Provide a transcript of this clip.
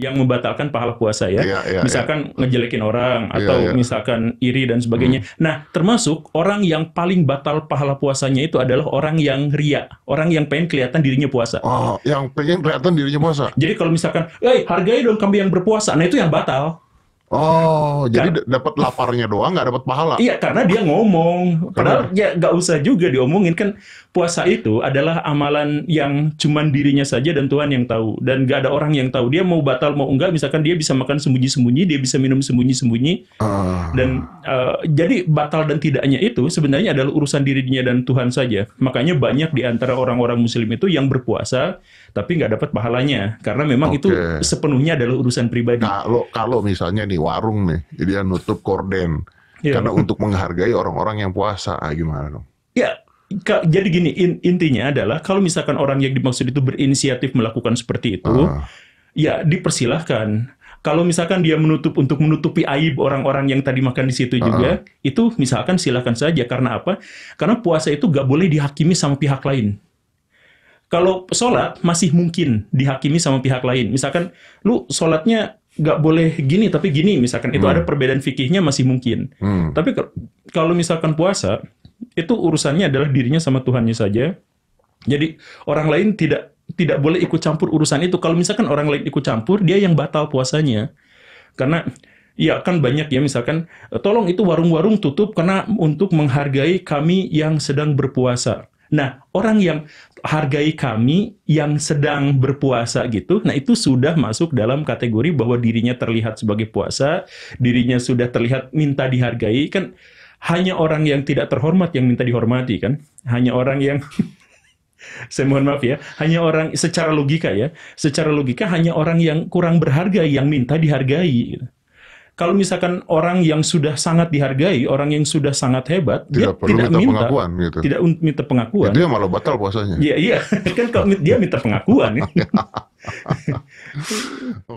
yang membatalkan pahala puasa ya. Yeah, yeah, misalkan yeah. ngejelekin orang iya, atau yeah, misalkan iri dan sebagainya. Mm. Nah, termasuk orang yang paling batal pahala puasanya itu adalah orang yang ria, orang yang pengen kelihatan dirinya puasa. Oh, yang pengen kelihatan dirinya puasa. Jadi kalau misalkan, "Eh, hey, hargai dong kami yang berpuasa." Nah, itu yang batal. Oh, kan. jadi dapat laparnya doang, nggak dapat pahala? Iya, karena dia ngomong. Padahal ya nggak usah juga diomongin kan. Puasa itu adalah amalan yang cuman dirinya saja dan Tuhan yang tahu. Dan nggak ada orang yang tahu. Dia mau batal mau enggak, misalkan dia bisa makan sembunyi-sembunyi, dia bisa minum sembunyi-sembunyi. Uh. Dan uh, jadi batal dan tidaknya itu sebenarnya adalah urusan dirinya dan Tuhan saja. Makanya banyak di antara orang-orang Muslim itu yang berpuasa tapi nggak dapat pahalanya karena memang okay. itu sepenuhnya adalah urusan pribadi. Kalau kalau misalnya nih warung nih, jadi dia nutup korden yeah. karena untuk menghargai orang-orang yang puasa. Ah, gimana dong? Ya, yeah. jadi gini in, intinya adalah kalau misalkan orang yang dimaksud itu berinisiatif melakukan seperti itu, uh. ya dipersilahkan kalau misalkan dia menutup untuk menutupi aib orang-orang yang tadi makan di situ uh juga, ah. itu misalkan silahkan saja. Karena apa? Karena puasa itu gak boleh dihakimi sama pihak lain. Kalau sholat masih mungkin dihakimi sama pihak lain. Misalkan lu sholatnya nggak boleh gini tapi gini misalkan itu hmm. ada perbedaan fikihnya masih mungkin. Hmm. Tapi kalau misalkan puasa itu urusannya adalah dirinya sama Tuhannya saja. Jadi orang lain tidak tidak boleh ikut campur urusan itu. Kalau misalkan orang lain ikut campur, dia yang batal puasanya. Karena ya kan banyak ya misalkan tolong itu warung-warung tutup karena untuk menghargai kami yang sedang berpuasa. Nah, orang yang hargai kami yang sedang berpuasa gitu. Nah, itu sudah masuk dalam kategori bahwa dirinya terlihat sebagai puasa, dirinya sudah terlihat minta dihargai kan hanya orang yang tidak terhormat yang minta dihormati kan. Hanya orang yang saya mohon maaf ya, hanya orang secara logika ya, secara logika hanya orang yang kurang berharga yang minta dihargai gitu kalau misalkan orang yang sudah sangat dihargai, orang yang sudah sangat hebat, tidak dia perlu tidak minta, minta pengakuan gitu. Tidak minta pengakuan. Dia malah batal puasanya. Iya, iya. kan kalau dia minta pengakuan.